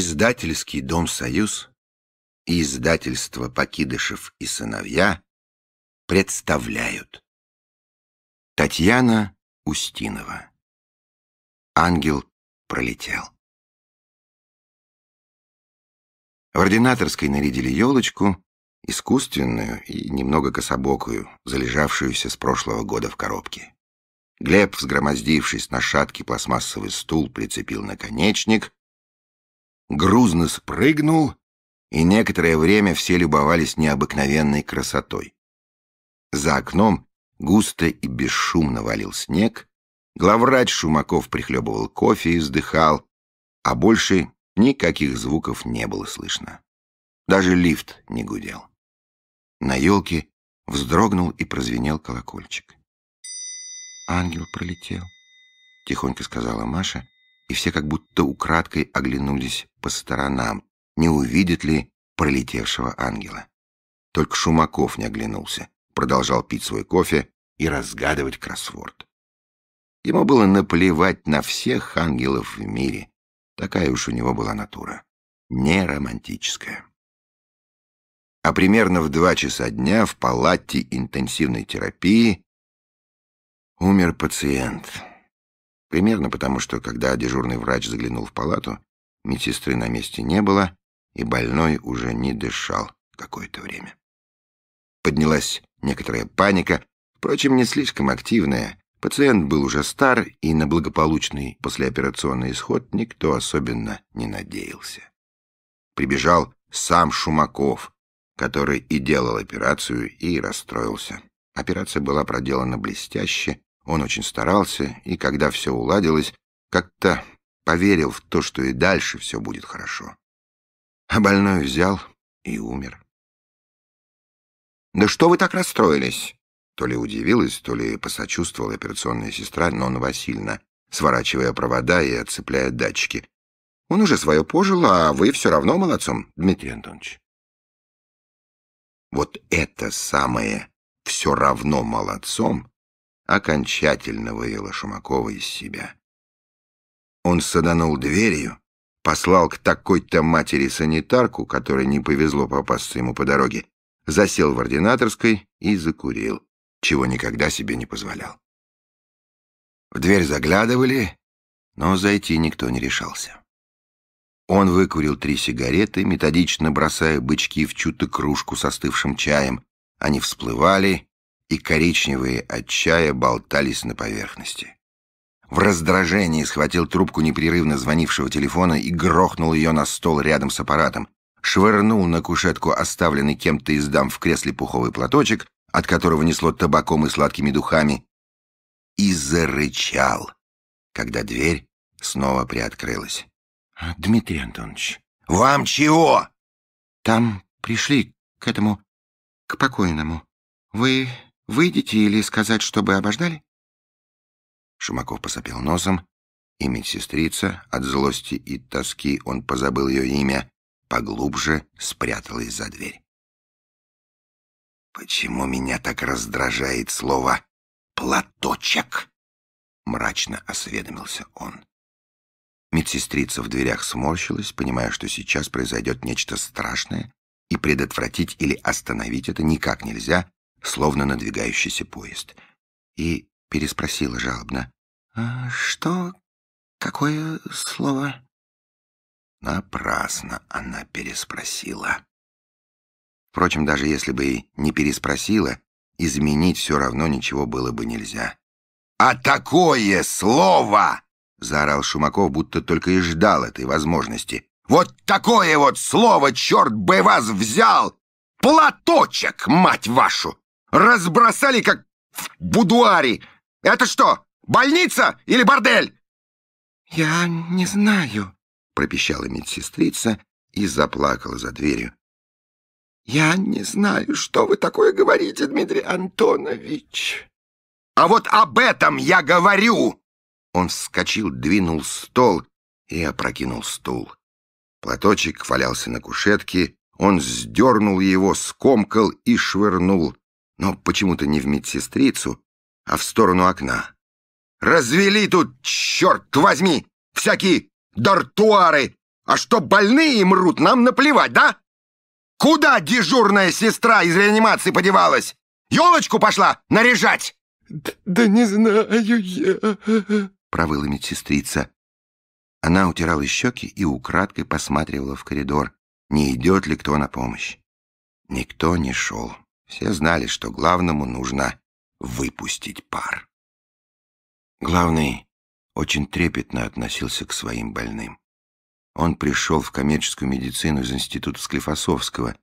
Издательский дом «Союз» и издательство «Покидышев и сыновья» представляют Татьяна Устинова «Ангел пролетел». В ординаторской нарядили елочку, искусственную и немного кособокую, залежавшуюся с прошлого года в коробке. Глеб, взгромоздившись на шаткий пластмассовый стул, прицепил наконечник грузно спрыгнул, и некоторое время все любовались необыкновенной красотой. За окном густо и бесшумно валил снег, главврач Шумаков прихлебывал кофе и вздыхал, а больше никаких звуков не было слышно. Даже лифт не гудел. На елке вздрогнул и прозвенел колокольчик. «Ангел пролетел», — тихонько сказала Маша — и все как будто украдкой оглянулись по сторонам, не увидят ли пролетевшего ангела. Только Шумаков не оглянулся, продолжал пить свой кофе и разгадывать кроссворд. Ему было наплевать на всех ангелов в мире. Такая уж у него была натура. Не романтическая. А примерно в два часа дня в палате интенсивной терапии умер пациент. Примерно потому, что когда дежурный врач заглянул в палату, медсестры на месте не было, и больной уже не дышал какое-то время. Поднялась некоторая паника, впрочем, не слишком активная. Пациент был уже стар, и на благополучный послеоперационный исход никто особенно не надеялся. Прибежал сам Шумаков, который и делал операцию, и расстроился. Операция была проделана блестяще, он очень старался, и когда все уладилось, как-то поверил в то, что и дальше все будет хорошо. А больной взял и умер. «Да что вы так расстроились?» То ли удивилась, то ли посочувствовала операционная сестра Нонна Васильевна, сворачивая провода и отцепляя датчики. «Он уже свое пожил, а вы все равно молодцом, Дмитрий Антонович». Вот это самое «все равно молодцом» окончательно вывела Шумакова из себя. Он саданул дверью, послал к такой-то матери санитарку, которой не повезло попасться ему по дороге, засел в ординаторской и закурил, чего никогда себе не позволял. В дверь заглядывали, но зайти никто не решался. Он выкурил три сигареты, методично бросая бычки в чью кружку с остывшим чаем. Они всплывали и коричневые от чая болтались на поверхности. В раздражении схватил трубку непрерывно звонившего телефона и грохнул ее на стол рядом с аппаратом, швырнул на кушетку оставленный кем-то из дам в кресле пуховый платочек, от которого несло табаком и сладкими духами, и зарычал, когда дверь снова приоткрылась. «Дмитрий Антонович...» «Вам чего?» «Там пришли к этому... к покойному. Вы Выйдите или сказать, чтобы обождали?» Шумаков посопел носом, и медсестрица, от злости и тоски он позабыл ее имя, поглубже спряталась за дверь. «Почему меня так раздражает слово «платочек»?» — мрачно осведомился он. Медсестрица в дверях сморщилась, понимая, что сейчас произойдет нечто страшное, и предотвратить или остановить это никак нельзя, словно надвигающийся поезд, и переспросила жалобно. «А что? Какое слово?» Напрасно она переспросила. Впрочем, даже если бы и не переспросила, изменить все равно ничего было бы нельзя. «А такое слово!» — заорал Шумаков, будто только и ждал этой возможности. «Вот такое вот слово, черт бы вас взял! Платочек, мать вашу! разбросали, как в будуаре. Это что, больница или бордель?» «Я не знаю», — пропищала медсестрица и заплакала за дверью. «Я не знаю, что вы такое говорите, Дмитрий Антонович». «А вот об этом я говорю!» Он вскочил, двинул стол и опрокинул стул. Платочек валялся на кушетке, он сдернул его, скомкал и швырнул но почему-то не в медсестрицу, а в сторону окна. «Развели тут, черт возьми, всякие дартуары! А что больные мрут, нам наплевать, да? Куда дежурная сестра из реанимации подевалась? Елочку пошла наряжать!» «Да, да не знаю я...» — провыла медсестрица. Она утирала щеки и украдкой посматривала в коридор, не идет ли кто на помощь. Никто не шел. Все знали, что главному нужно выпустить пар. Главный очень трепетно относился к своим больным. Он пришел в коммерческую медицину из института Склифосовского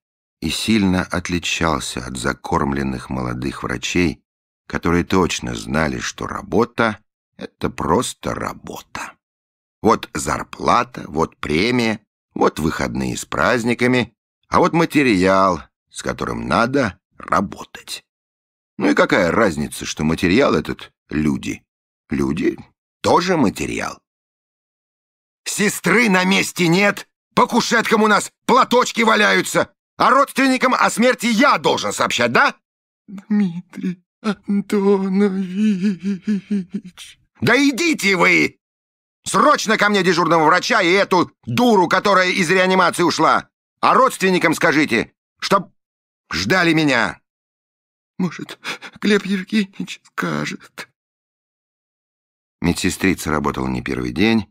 и сильно отличался от закормленных молодых врачей, которые точно знали, что работа — это просто работа. Вот зарплата, вот премия, вот выходные с праздниками, а вот материал, с которым надо работать. Ну и какая разница, что материал этот — люди. Люди — тоже материал. Сестры на месте нет, по кушеткам у нас платочки валяются, а родственникам о смерти я должен сообщать, да? Дмитрий Антонович... Да идите вы! Срочно ко мне дежурного врача и эту дуру, которая из реанимации ушла. А родственникам скажите, чтоб Ждали меня. Может, Глеб Евгеньевич скажет. Медсестрица работала не первый день,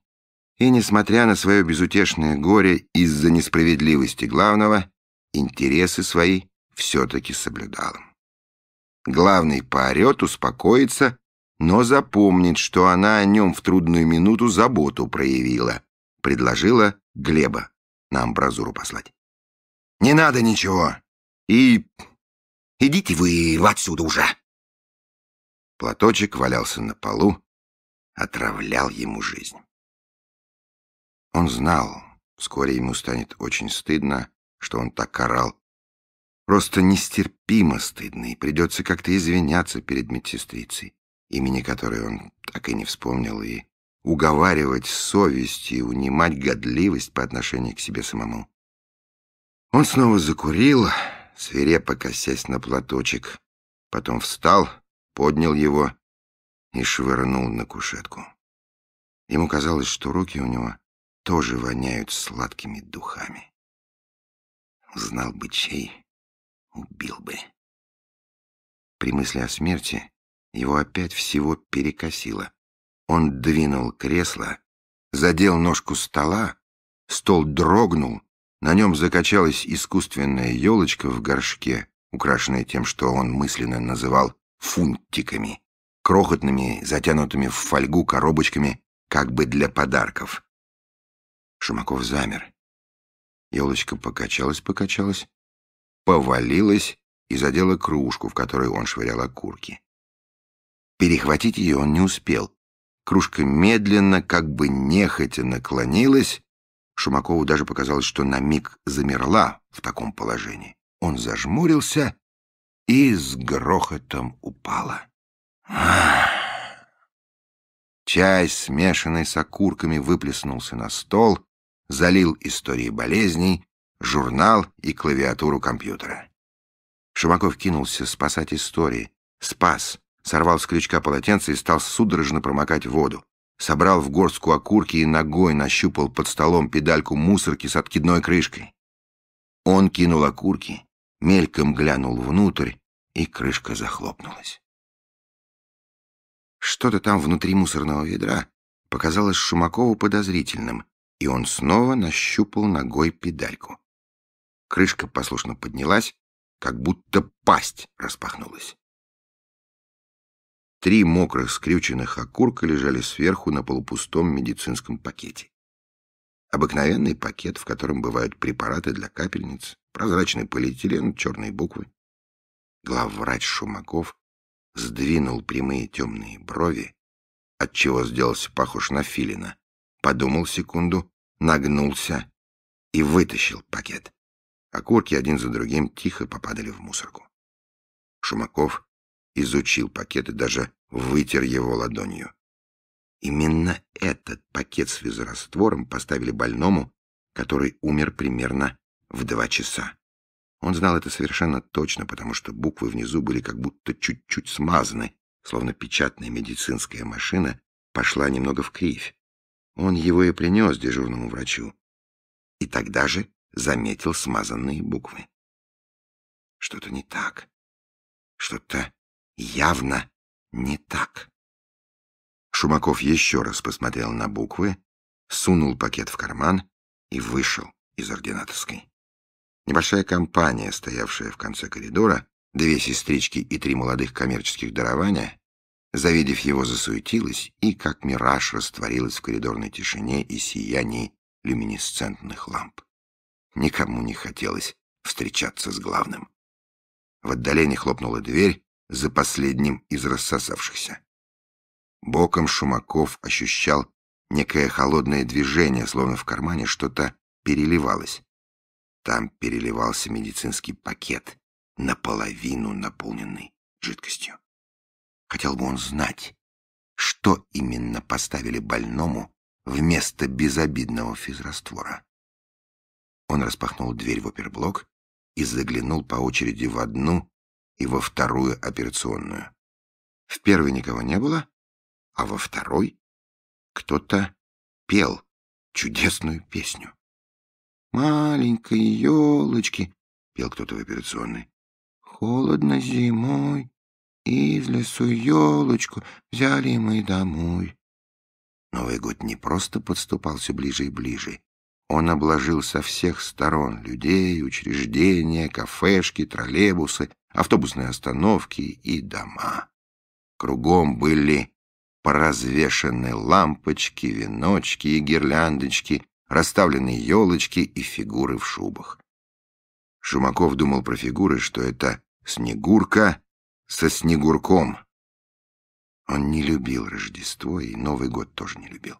и, несмотря на свое безутешное горе из-за несправедливости главного, интересы свои все-таки соблюдала. Главный поорет, успокоится, но запомнит, что она о нем в трудную минуту заботу проявила. Предложила Глеба на амбразуру послать. «Не надо ничего. И идите вы отсюда уже. Платочек валялся на полу, отравлял ему жизнь. Он знал, вскоре ему станет очень стыдно, что он так орал. Просто нестерпимо стыдно, и придется как-то извиняться перед медсестрицей, имени которой он так и не вспомнил, и уговаривать совесть и унимать годливость по отношению к себе самому. Он снова закурил, свирепо косясь на платочек. Потом встал, поднял его и швырнул на кушетку. Ему казалось, что руки у него тоже воняют сладкими духами. Знал бы чей, убил бы. При мысли о смерти его опять всего перекосило. Он двинул кресло, задел ножку стола, стол дрогнул, на нем закачалась искусственная елочка в горшке, украшенная тем, что он мысленно называл «фунтиками», крохотными, затянутыми в фольгу коробочками, как бы для подарков. Шумаков замер. Елочка покачалась-покачалась, повалилась и задела кружку, в которой он швырял окурки. Перехватить ее он не успел. Кружка медленно, как бы нехотя наклонилась Шумакову даже показалось, что на миг замерла в таком положении. Он зажмурился и с грохотом упала. Чай, смешанный с окурками, выплеснулся на стол, залил истории болезней, журнал и клавиатуру компьютера. Шумаков кинулся спасать истории. Спас, сорвал с крючка полотенце и стал судорожно промокать воду собрал в горстку окурки и ногой нащупал под столом педальку мусорки с откидной крышкой. Он кинул окурки, мельком глянул внутрь, и крышка захлопнулась. Что-то там внутри мусорного ведра показалось Шумакову подозрительным, и он снова нащупал ногой педальку. Крышка послушно поднялась, как будто пасть распахнулась. Три мокрых скрюченных окурка лежали сверху на полупустом медицинском пакете. Обыкновенный пакет, в котором бывают препараты для капельниц, прозрачный полиэтилен, черные буквы. Главврач Шумаков сдвинул прямые темные брови, отчего сделался похож на филина, подумал секунду, нагнулся и вытащил пакет. Окурки один за другим тихо попадали в мусорку. Шумаков изучил пакет и даже вытер его ладонью. Именно этот пакет с физраствором поставили больному, который умер примерно в два часа. Он знал это совершенно точно, потому что буквы внизу были как будто чуть-чуть смазаны, словно печатная медицинская машина пошла немного в кривь. Он его и принес дежурному врачу. И тогда же заметил смазанные буквы. Что-то не так. Что-то явно не так. Шумаков еще раз посмотрел на буквы, сунул пакет в карман и вышел из ординаторской. Небольшая компания, стоявшая в конце коридора, две сестрички и три молодых коммерческих дарования, завидев его, засуетилась и, как мираж, растворилась в коридорной тишине и сиянии люминесцентных ламп. Никому не хотелось встречаться с главным. В отдалении хлопнула дверь, за последним из рассосавшихся. Боком Шумаков ощущал некое холодное движение, словно в кармане что-то переливалось. Там переливался медицинский пакет, наполовину наполненный жидкостью. Хотел бы он знать, что именно поставили больному вместо безобидного физраствора. Он распахнул дверь в оперблок и заглянул по очереди в одну и во вторую операционную. В первой никого не было, а во второй кто-то пел чудесную песню. «Маленькой елочки», — пел кто-то в операционной, — «холодно зимой, из лесу елочку взяли мы домой». Новый год не просто подступал все ближе и ближе. Он обложил со всех сторон людей, учреждения, кафешки, троллейбусы, автобусные остановки и дома. Кругом были поразвешаны лампочки, веночки и гирляндочки, расставлены елочки и фигуры в шубах. Шумаков думал про фигуры, что это Снегурка со Снегурком. Он не любил Рождество и Новый год тоже не любил.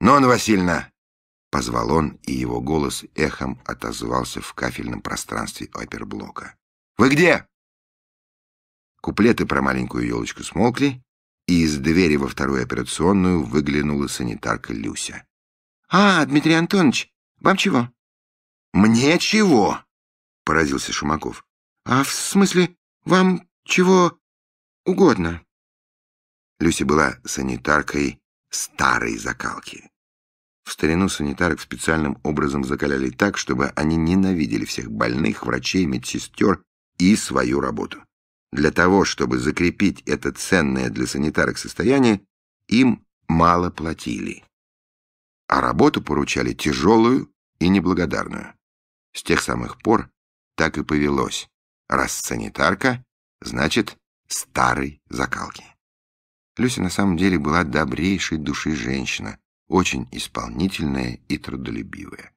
«Нон «Ну, Васильевна!» — позвал он, и его голос эхом отозвался в кафельном пространстве оперблока. Вы где?» Куплеты про маленькую елочку смолкли, и из двери во вторую операционную выглянула санитарка Люся. «А, Дмитрий Антонович, вам чего?» «Мне чего?» — поразился Шумаков. «А в смысле, вам чего угодно?» Люся была санитаркой старой закалки. В старину санитарок специальным образом закаляли так, чтобы они ненавидели всех больных, врачей, медсестер и свою работу. Для того, чтобы закрепить это ценное для санитарок состояние, им мало платили. А работу поручали тяжелую и неблагодарную. С тех самых пор так и повелось. Раз санитарка, значит, старой закалки. Люся на самом деле была добрейшей души женщина, очень исполнительная и трудолюбивая.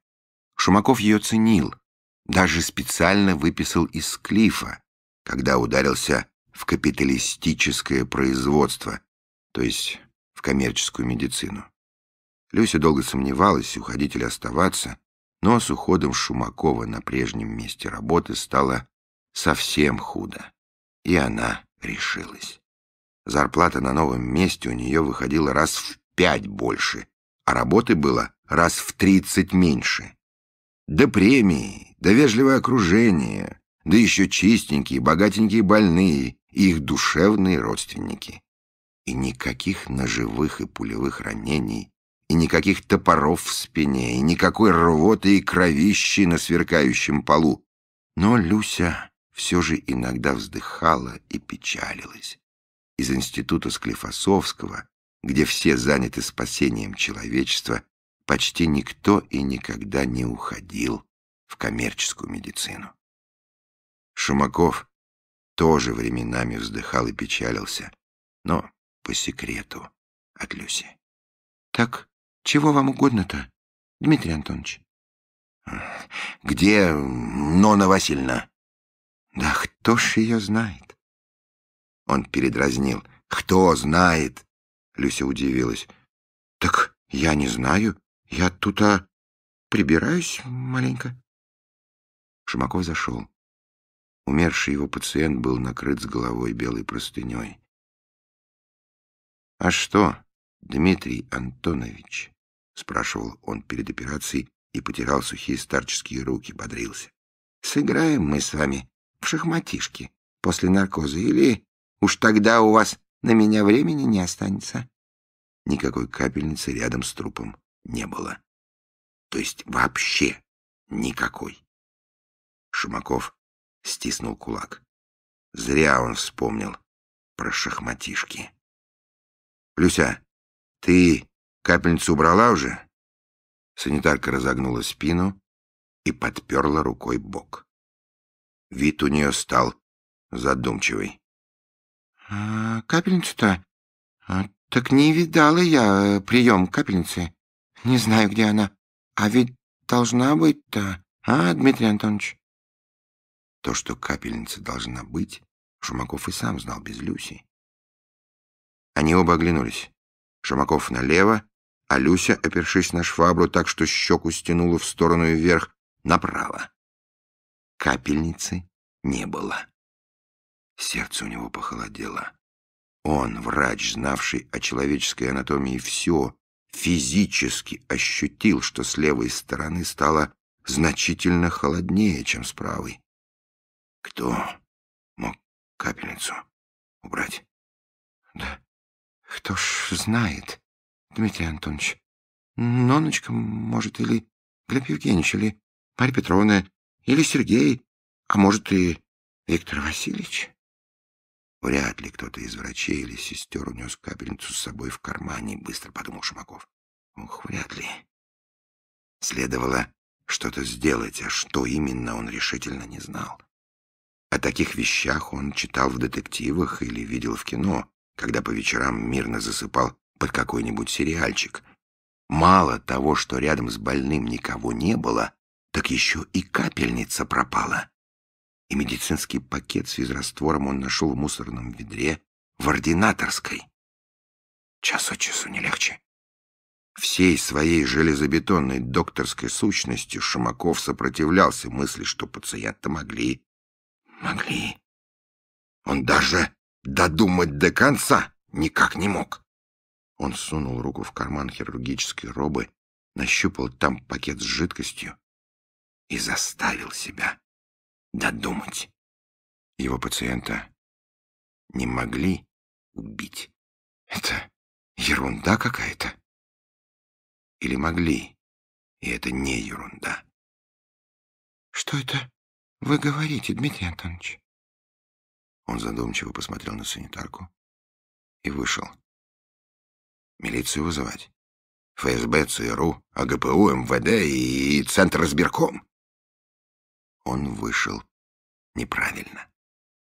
Шумаков ее ценил, даже специально выписал из Клифа, когда ударился в капиталистическое производство, то есть в коммерческую медицину. Люся долго сомневалась, уходить или оставаться, но с уходом Шумакова на прежнем месте работы стало совсем худо. И она решилась. Зарплата на новом месте у нее выходила раз в пять больше, а работы было раз в тридцать меньше. До премии, да вежливое окружение, да еще чистенькие, богатенькие больные и их душевные родственники. И никаких ножевых и пулевых ранений, и никаких топоров в спине, и никакой рвоты и кровищи на сверкающем полу. Но Люся все же иногда вздыхала и печалилась. Из института Склифосовского, где все заняты спасением человечества, почти никто и никогда не уходил в коммерческую медицину. Шумаков тоже временами вздыхал и печалился, но по секрету от Люси. — Так чего вам угодно-то, Дмитрий Антонович? — Где Нона Васильевна? — Да кто ж ее знает? Он передразнил. — Кто знает? Люся удивилась. — Так я не знаю. Я тут а, прибираюсь маленько. Шумаков зашел. Умерший его пациент был накрыт с головой белой простыней. «А что, Дмитрий Антонович?» — спрашивал он перед операцией и потирал сухие старческие руки, бодрился. «Сыграем мы с вами в шахматишки после наркоза, или уж тогда у вас на меня времени не останется?» Никакой капельницы рядом с трупом не было. То есть вообще никакой. Шумаков стиснул кулак. Зря он вспомнил про шахматишки. «Люся, ты капельницу убрала уже?» Санитарка разогнула спину и подперла рукой бок. Вид у нее стал задумчивый. «А, «Капельницу-то? А, так не видала я э, прием капельницы. Не знаю, где она. А ведь должна быть-то, а, Дмитрий Антонович?» То, что капельница должна быть, Шумаков и сам знал без Люси. Они оба оглянулись. Шумаков налево, а Люся, опершись на швабру так, что щеку стянула в сторону и вверх, направо. Капельницы не было. Сердце у него похолодело. Он, врач, знавший о человеческой анатомии все, физически ощутил, что с левой стороны стало значительно холоднее, чем с правой. Кто мог капельницу убрать? Да кто ж знает, Дмитрий Антонович. Ноночка, может, или Глеб Евгеньевич, или Марья Петровна, или Сергей, а может, и Виктор Васильевич. Вряд ли кто-то из врачей или сестер унес капельницу с собой в кармане, быстро подумал Шмаков. Ох, вряд ли. Следовало что-то сделать, а что именно он решительно не знал. О таких вещах он читал в детективах или видел в кино, когда по вечерам мирно засыпал под какой-нибудь сериальчик. Мало того, что рядом с больным никого не было, так еще и капельница пропала. И медицинский пакет с физраствором он нашел в мусорном ведре в ординаторской. Час от часу не легче. Всей своей железобетонной докторской сущностью Шумаков сопротивлялся мысли, что пациента могли могли. Он даже додумать до конца никак не мог. Он сунул руку в карман хирургической робы, нащупал там пакет с жидкостью и заставил себя додумать. Его пациента не могли убить. Это ерунда какая-то. Или могли, и это не ерунда. «Что это?» вы говорите, Дмитрий Антонович? Он задумчиво посмотрел на санитарку и вышел. Милицию вызывать. ФСБ, ЦРУ, АГПУ, МВД и Центр избирком. Он вышел неправильно.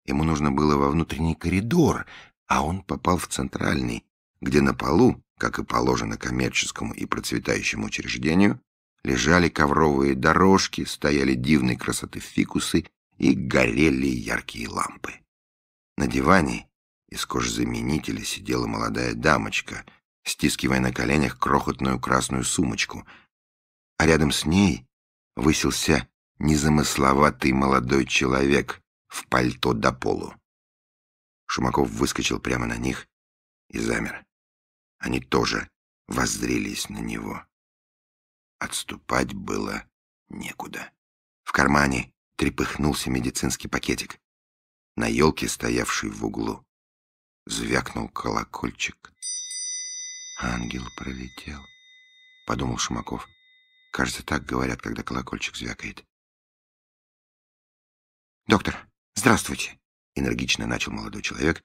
Ему нужно было во внутренний коридор, а он попал в центральный, где на полу, как и положено коммерческому и процветающему учреждению, лежали ковровые дорожки, стояли дивной красоты фикусы и горели яркие лампы. На диване из кожзаменителя сидела молодая дамочка, стискивая на коленях крохотную красную сумочку, а рядом с ней высился незамысловатый молодой человек в пальто до полу. Шумаков выскочил прямо на них и замер. Они тоже воззрелись на него. Отступать было некуда. В кармане трепыхнулся медицинский пакетик. На елке, стоявшей в углу, звякнул колокольчик. «Ангел пролетел», — подумал Шумаков. «Кажется, так говорят, когда колокольчик звякает». «Доктор, здравствуйте!» — энергично начал молодой человек,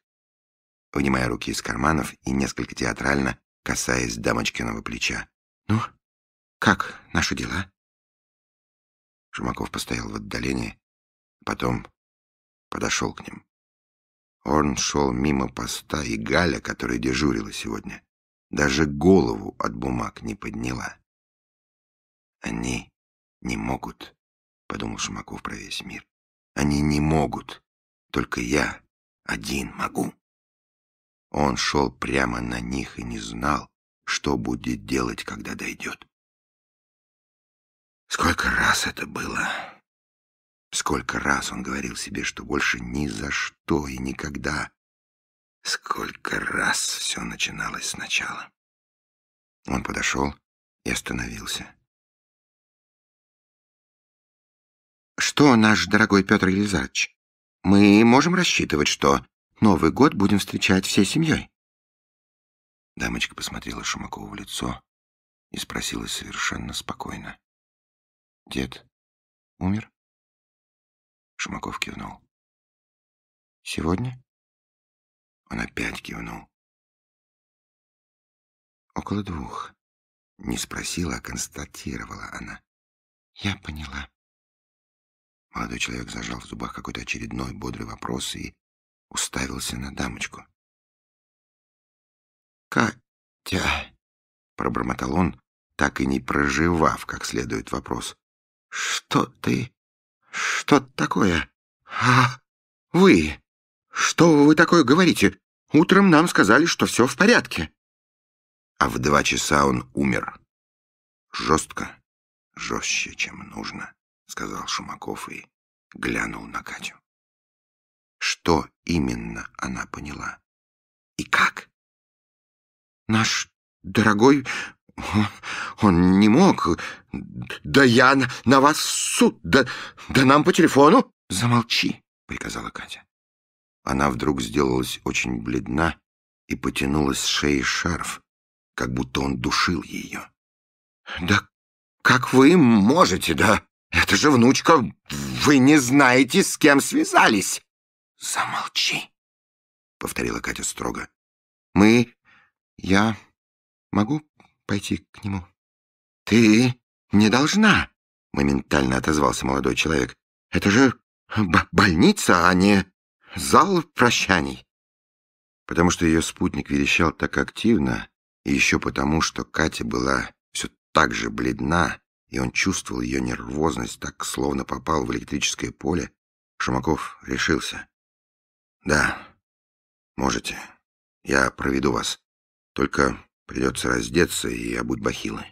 вынимая руки из карманов и несколько театрально касаясь дамочкиного плеча. «Ну, как наши дела? Шумаков постоял в отдалении, потом подошел к ним. Он шел мимо поста и Галя, которая дежурила сегодня, даже голову от бумаг не подняла. «Они не могут», — подумал Шумаков про весь мир. «Они не могут, только я один могу». Он шел прямо на них и не знал, что будет делать, когда дойдет. Сколько раз это было? Сколько раз он говорил себе, что больше ни за что и никогда. Сколько раз все начиналось сначала. Он подошел и остановился. «Что, наш дорогой Петр Елизарович, мы можем рассчитывать, что Новый год будем встречать всей семьей?» Дамочка посмотрела Шумакову в лицо и спросила совершенно спокойно. Дед умер? Шумаков кивнул. Сегодня? Он опять кивнул. Около двух. Не спросила, а констатировала она. Я поняла. Молодой человек зажал в зубах какой-то очередной бодрый вопрос и уставился на дамочку. «Катя!» — пробормотал он, так и не проживав как следует вопрос. «Что ты? Что такое? А вы? Что вы такое говорите? Утром нам сказали, что все в порядке». А в два часа он умер. Жестко, жестче, чем нужно, сказал Шумаков и глянул на Катю. Что именно она поняла? И как? Наш дорогой он не мог. Да я на вас в суд, да, да нам по телефону. Замолчи, приказала Катя. Она вдруг сделалась очень бледна и потянула с шеи шарф, как будто он душил ее. Да как вы можете, да? Это же внучка, вы не знаете, с кем связались. Замолчи, повторила Катя строго. Мы, я могу пойти к нему. «Ты не должна!» — моментально отозвался молодой человек. «Это же больница, а не зал прощаний!» Потому что ее спутник верещал так активно, и еще потому, что Катя была все так же бледна, и он чувствовал ее нервозность, так словно попал в электрическое поле, Шумаков решился. «Да, можете. Я проведу вас. Только Придется раздеться и обуть бахилы.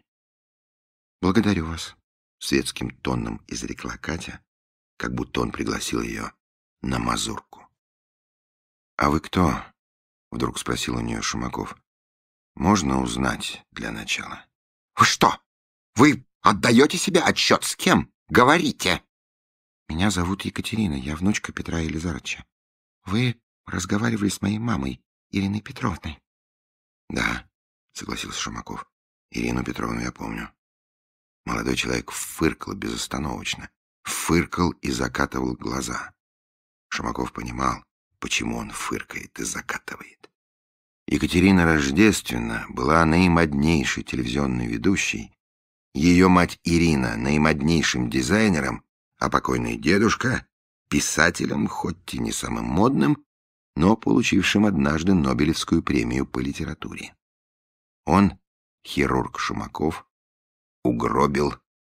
«Благодарю вас», — светским тоном изрекла Катя, как будто он пригласил ее на мазурку. «А вы кто?» — вдруг спросил у нее Шумаков. «Можно узнать для начала?» «Вы что? Вы отдаете себе отчет с кем? Говорите!» «Меня зовут Екатерина, я внучка Петра Елизарыча. Вы разговаривали с моей мамой, Ириной Петровной?» «Да», — согласился Шумаков. «Ирину Петровну я помню». Молодой человек фыркал безостановочно, фыркал и закатывал глаза. Шумаков понимал, почему он фыркает и закатывает. Екатерина Рождественна была наимоднейшей телевизионной ведущей, ее мать Ирина — наимоднейшим дизайнером, а покойный дедушка — писателем, хоть и не самым модным, но получившим однажды Нобелевскую премию по литературе. Он, хирург Шумаков, угробил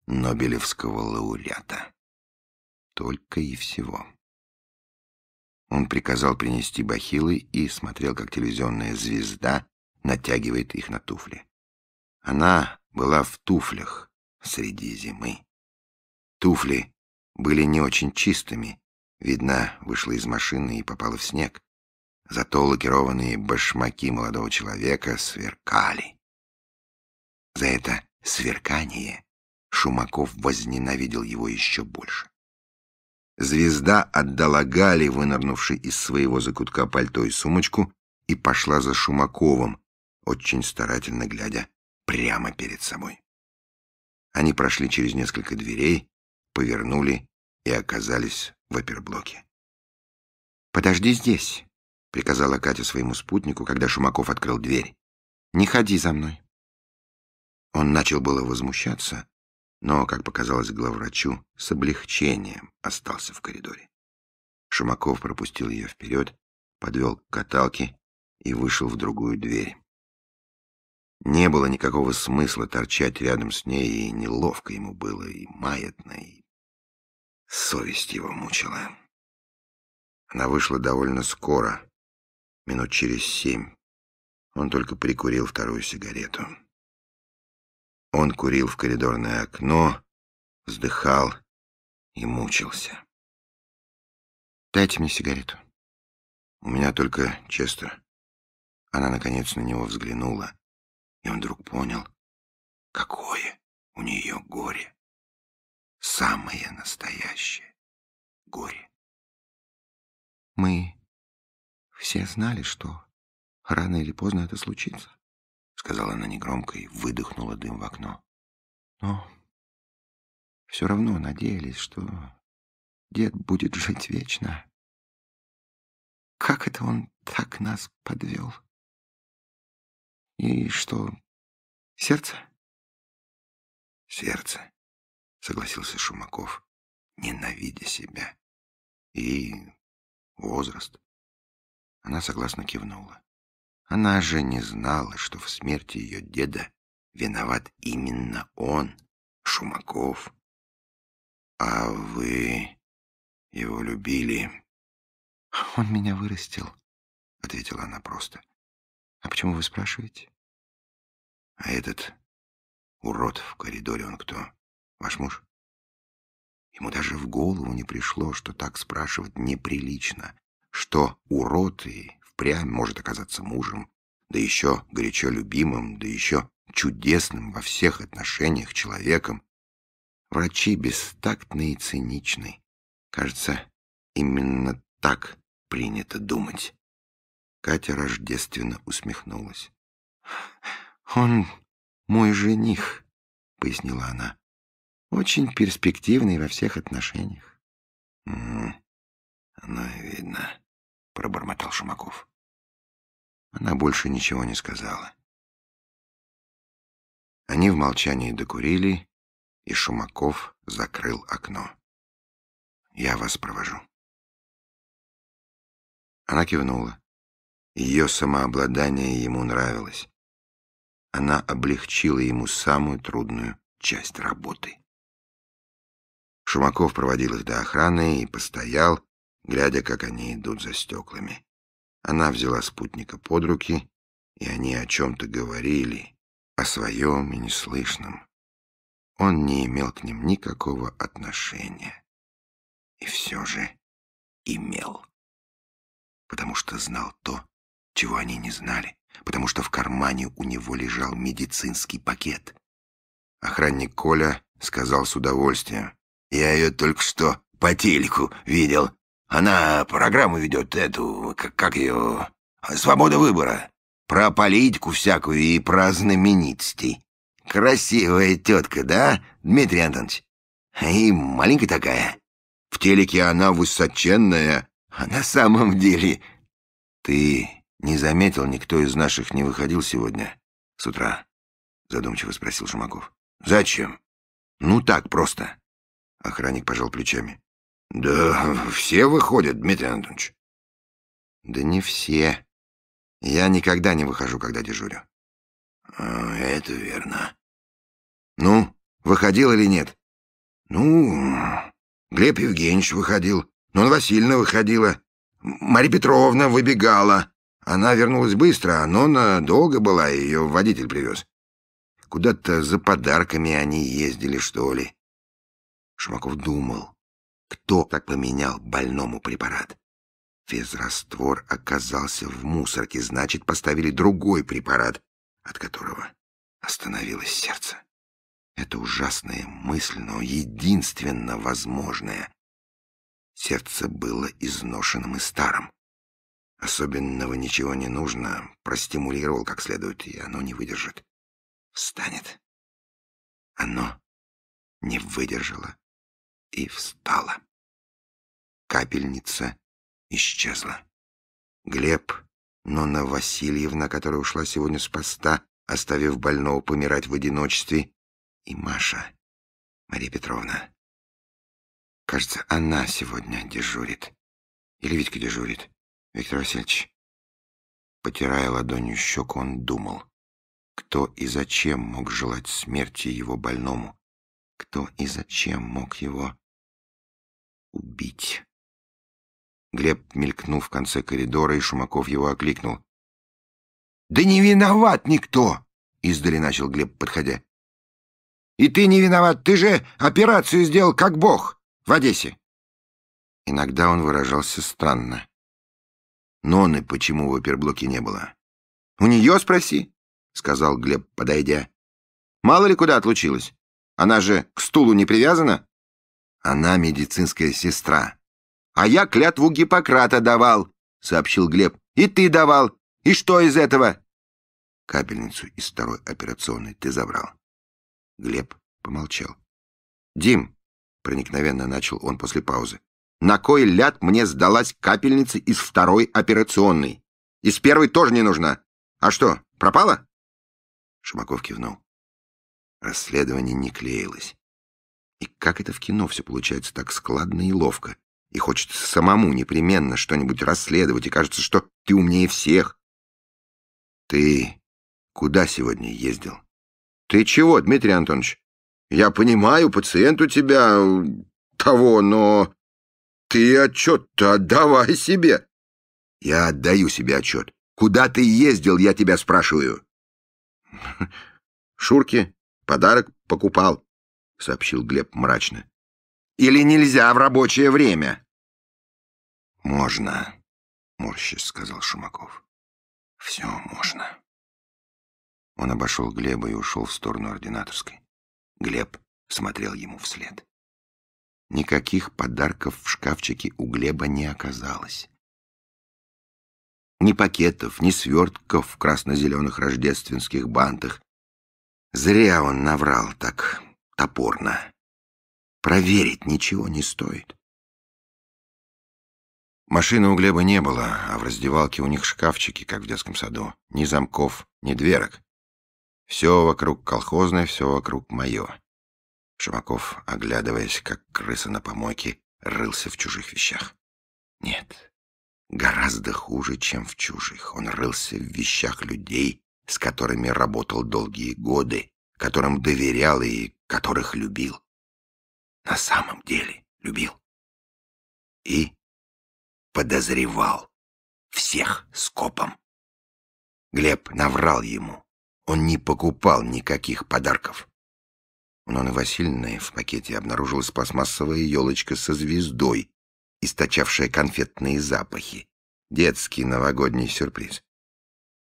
Нобелевского лауреата. Только и всего. Он приказал принести бахилы и смотрел, как телевизионная звезда натягивает их на туфли. Она была в туфлях среди зимы. Туфли были не очень чистыми. Видно, вышла из машины и попала в снег. Зато лакированные башмаки молодого человека сверкали. За это сверкание Шумаков возненавидел его еще больше. Звезда отдала Гали, вынырнувший из своего закутка пальто и сумочку, и пошла за Шумаковым, очень старательно глядя прямо перед собой. Они прошли через несколько дверей, повернули и оказались в оперблоке. «Подожди здесь», — приказала Катя своему спутнику, когда Шумаков открыл дверь. «Не ходи за мной». Он начал было возмущаться, но, как показалось главврачу, с облегчением остался в коридоре. Шумаков пропустил ее вперед, подвел к каталке и вышел в другую дверь. Не было никакого смысла торчать рядом с ней, и неловко ему было, и маятно, и совесть его мучила. Она вышла довольно скоро, минут через семь. Он только прикурил вторую сигарету. Он курил в коридорное окно, вздыхал и мучился. «Дайте мне сигарету». «У меня только Честер». Она, наконец, на него взглянула, и он вдруг понял, какое у нее горе. Самое настоящее горе. «Мы все знали, что рано или поздно это случится, — сказала она негромко и выдохнула дым в окно. Но все равно надеялись, что дед будет жить вечно. Как это он так нас подвел? И что, сердце? Сердце, — согласился Шумаков, ненавидя себя. И возраст. Она согласно кивнула. Она же не знала, что в смерти ее деда виноват именно он, Шумаков. «А вы его любили?» «Он меня вырастил», — ответила она просто. «А почему вы спрашиваете?» «А этот урод в коридоре, он кто? Ваш муж?» Ему даже в голову не пришло, что так спрашивать неприлично что урод и впрямь может оказаться мужем, да еще горячо любимым, да еще чудесным во всех отношениях человеком. Врачи бестактны и циничны. Кажется, именно так принято думать. Катя рождественно усмехнулась. «Он мой жених», — пояснила она. «Очень перспективный во всех отношениях». «М -м, «Ну и видно», — пробормотал Шумаков. Она больше ничего не сказала. Они в молчании докурили, и Шумаков закрыл окно. «Я вас провожу». Она кивнула. Ее самообладание ему нравилось. Она облегчила ему самую трудную часть работы. Шумаков проводил их до охраны и постоял, глядя, как они идут за стеклами. Она взяла спутника под руки, и они о чем-то говорили, о своем и неслышном. Он не имел к ним никакого отношения. И все же имел. Потому что знал то, чего они не знали, потому что в кармане у него лежал медицинский пакет. Охранник Коля сказал с удовольствием. «Я ее только что по телеку видел. Она программу ведет эту, как, как ее, свобода выбора. Про политику всякую и про знаменитостей. Красивая тетка, да, Дмитрий Антонович? И маленькая такая. В телеке она высоченная, а на самом деле... Ты не заметил, никто из наших не выходил сегодня с утра? Задумчиво спросил Шумаков. Зачем? Ну так просто. Охранник пожал плечами. Да все выходят, Дмитрий Анатольевич. Да не все. Я никогда не выхожу, когда дежурю. А, это верно. Ну, выходил или нет? Ну, Глеб Евгеньевич выходил. Нон Васильевна выходила. Мария Петровна выбегала. Она вернулась быстро, а Нона долго была, ее водитель привез. Куда-то за подарками они ездили, что ли. Шмаков думал кто поменял больному препарат. Физраствор оказался в мусорке, значит, поставили другой препарат, от которого остановилось сердце. Это ужасная мысль, но единственно возможная. Сердце было изношенным и старым. Особенного ничего не нужно, простимулировал как следует, и оно не выдержит. Встанет. Оно не выдержало и встала. Капельница исчезла. Глеб, Нонна Васильевна, которая ушла сегодня с поста, оставив больного помирать в одиночестве, и Маша, Мария Петровна. Кажется, она сегодня дежурит. Или Витька дежурит. Виктор Васильевич. Потирая ладонью щеку, он думал, кто и зачем мог желать смерти его больному, кто и зачем мог его убить. Глеб мелькнул в конце коридора, и Шумаков его окликнул. «Да не виноват никто!» — издали начал Глеб, подходя. «И ты не виноват! Ты же операцию сделал как бог в Одессе!» Иногда он выражался странно. Но он и почему в оперблоке не было? «У нее спроси», — сказал Глеб, подойдя. «Мало ли куда отлучилась. Она же к стулу не привязана?» Она медицинская сестра. А я клятву Гиппократа давал, сообщил Глеб. И ты давал. И что из этого? Капельницу из второй операционной ты забрал. Глеб помолчал. Дим, проникновенно начал он после паузы. На кой ляд мне сдалась капельница из второй операционной? Из первой тоже не нужна. А что, пропала? Шумаков кивнул. Расследование не клеилось. И как это в кино все получается так складно и ловко? И хочется самому непременно что-нибудь расследовать, и кажется, что ты умнее всех. Ты куда сегодня ездил? Ты чего, Дмитрий Антонович? Я понимаю, пациент у тебя э, того, но ты отчет-то отдавай себе. Я отдаю себе отчет. Куда ты ездил, я тебя спрашиваю. Шурки подарок покупал. — сообщил Глеб мрачно. «Или нельзя в рабочее время?» «Можно», — морщись сказал Шумаков. «Все можно». Он обошел Глеба и ушел в сторону ординаторской. Глеб смотрел ему вслед. Никаких подарков в шкафчике у Глеба не оказалось. Ни пакетов, ни свертков в красно-зеленых рождественских бантах. Зря он наврал так топорно. Проверить ничего не стоит. Машины у Глеба не было, а в раздевалке у них шкафчики, как в детском саду. Ни замков, ни дверок. Все вокруг колхозное, все вокруг мое. Шумаков, оглядываясь, как крыса на помойке, рылся в чужих вещах. Нет, гораздо хуже, чем в чужих. Он рылся в вещах людей, с которыми работал долгие годы, которым доверял и которых любил. На самом деле любил. И подозревал всех скопом. Глеб наврал ему. Он не покупал никаких подарков. У Ноны Васильевны в пакете обнаружилась пластмассовая елочка со звездой, источавшая конфетные запахи. Детский новогодний сюрприз.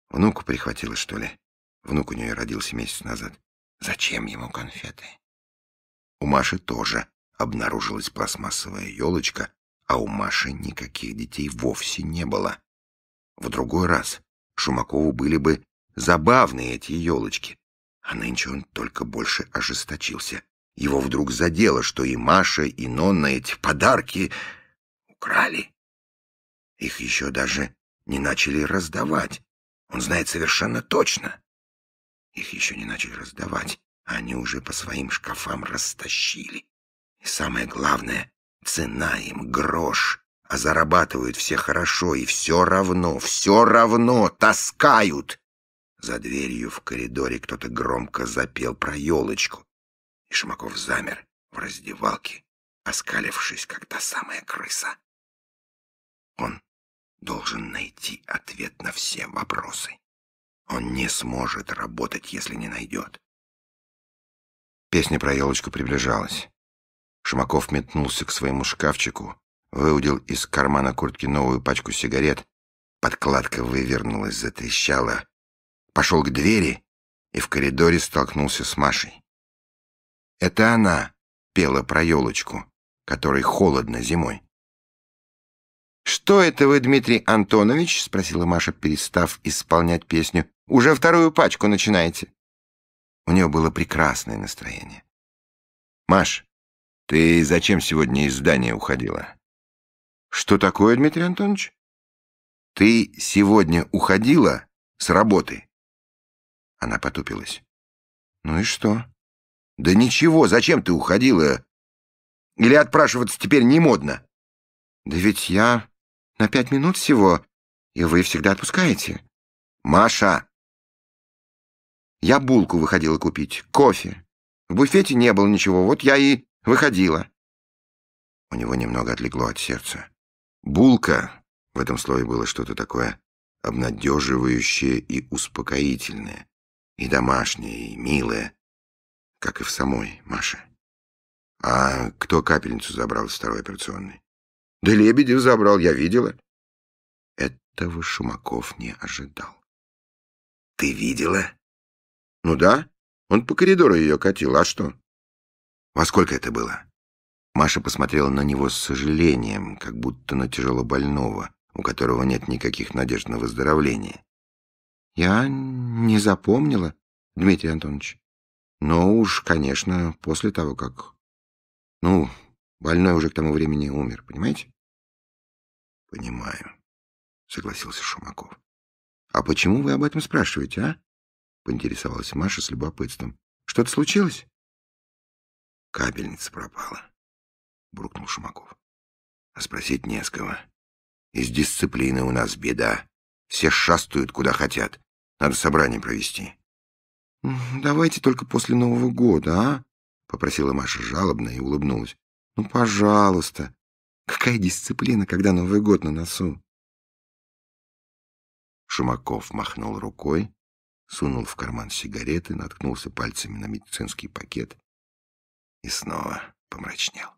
Внуку прихватило, что ли? Внук у нее родился месяц назад. Зачем ему конфеты? У Маши тоже обнаружилась пластмассовая елочка, а у Маши никаких детей вовсе не было. В другой раз Шумакову были бы забавные эти елочки, а нынче он только больше ожесточился. Его вдруг задело, что и Маша, и Нонна эти подарки украли. Их еще даже не начали раздавать. Он знает совершенно точно. Их еще не начали раздавать, а они уже по своим шкафам растащили. И самое главное, цена им грош, а зарабатывают все хорошо, и все равно, все равно таскают. За дверью в коридоре кто-то громко запел про елочку, и Шмаков замер в раздевалке, оскалившись, как та самая крыса. Он должен найти ответ на все вопросы. Он не сможет работать, если не найдет. Песня про елочку приближалась. Шмаков метнулся к своему шкафчику, выудил из кармана куртки новую пачку сигарет, подкладка вывернулась, затрещала, пошел к двери и в коридоре столкнулся с Машей. Это она пела про елочку, которой холодно зимой. «Что это вы, Дмитрий Антонович?» — спросила Маша, перестав исполнять песню. «Уже вторую пачку начинаете». У нее было прекрасное настроение. «Маш, ты зачем сегодня из здания уходила?» «Что такое, Дмитрий Антонович?» «Ты сегодня уходила с работы?» Она потупилась. «Ну и что?» «Да ничего, зачем ты уходила? Или отпрашиваться теперь не модно?» «Да ведь я на пять минут всего. И вы всегда отпускаете. Маша! Я булку выходила купить, кофе. В буфете не было ничего, вот я и выходила. У него немного отлегло от сердца. Булка, в этом слове было что-то такое обнадеживающее и успокоительное, и домашнее, и милое, как и в самой Маше. А кто капельницу забрал из второй операционной? Да Лебедев забрал, я видела. Этого Шумаков не ожидал. Ты видела? Ну да. Он по коридору ее катил. А что? Во сколько это было? Маша посмотрела на него с сожалением, как будто на тяжелобольного, у которого нет никаких надежд на выздоровление. Я не запомнила, Дмитрий Антонович. Но уж, конечно, после того, как... Ну, Больной уже к тому времени умер, понимаете? Понимаю, согласился Шумаков. А почему вы об этом спрашиваете, а? Поинтересовалась Маша с любопытством. Что-то случилось? Кабельница пропала, буркнул Шумаков. А спросить не с кого. Из дисциплины у нас беда. Все шастают куда хотят. Надо собрание провести. «Давайте только после Нового года, а?» — попросила Маша жалобно и улыбнулась. Ну, пожалуйста. Какая дисциплина, когда Новый год на носу? Шумаков махнул рукой, сунул в карман сигареты, наткнулся пальцами на медицинский пакет и снова помрачнел.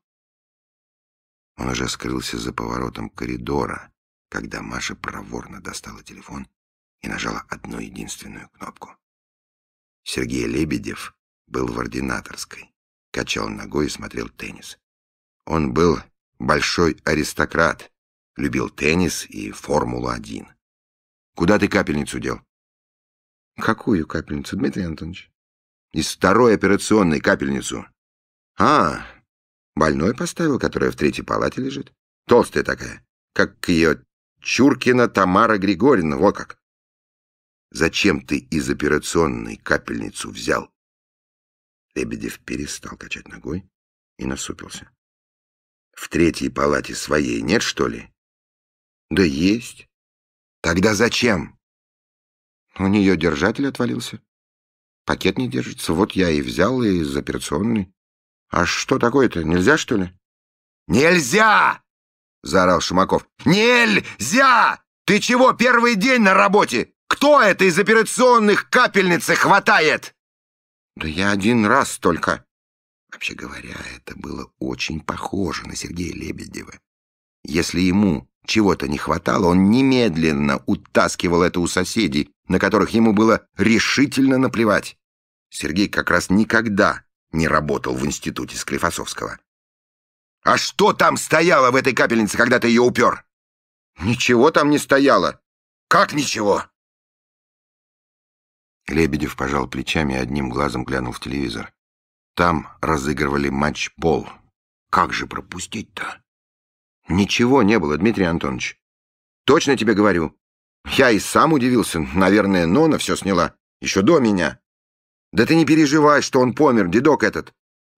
Он уже скрылся за поворотом коридора, когда Маша проворно достала телефон и нажала одну единственную кнопку. Сергей Лебедев был в ординаторской, качал ногой и смотрел теннис. Он был большой аристократ, любил теннис и Формулу-1. Куда ты капельницу дел? Какую капельницу, Дмитрий Антонович? Из второй операционной капельницу. А, больной поставил, которая в третьей палате лежит. Толстая такая, как ее Чуркина Тамара Григорьевна, вот как. Зачем ты из операционной капельницу взял? Лебедев перестал качать ногой и насупился. В третьей палате своей нет, что ли? Да есть. Тогда зачем? У нее держатель отвалился. Пакет не держится. Вот я и взял из операционной. А что такое-то? Нельзя, что ли? Нельзя! Заорал Шумаков. Нельзя! Ты чего, первый день на работе? Кто это из операционных капельницы хватает? Да я один раз только. Вообще говоря, это было очень похоже на Сергея Лебедева. Если ему чего-то не хватало, он немедленно утаскивал это у соседей, на которых ему было решительно наплевать. Сергей как раз никогда не работал в институте Склифосовского. «А что там стояло в этой капельнице, когда ты ее упер?» «Ничего там не стояло». «Как ничего?» Лебедев пожал плечами и одним глазом глянул в телевизор. Там разыгрывали матч-пол. Как же пропустить-то? Ничего не было, Дмитрий Антонович. Точно тебе говорю. Я и сам удивился. Наверное, Нона все сняла. Еще до меня. Да ты не переживай, что он помер, дедок этот.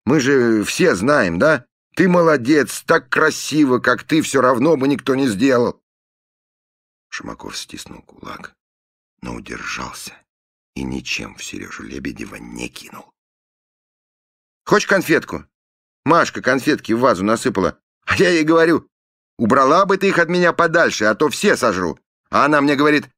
Мы же все знаем, да? Ты молодец, так красиво, как ты, все равно бы никто не сделал. Шамаков стиснул кулак, но удержался и ничем в Сережу Лебедева не кинул. Хочешь конфетку? Машка конфетки в вазу насыпала. А я ей говорю, убрала бы ты их от меня подальше, а то все сожру. А она мне говорит,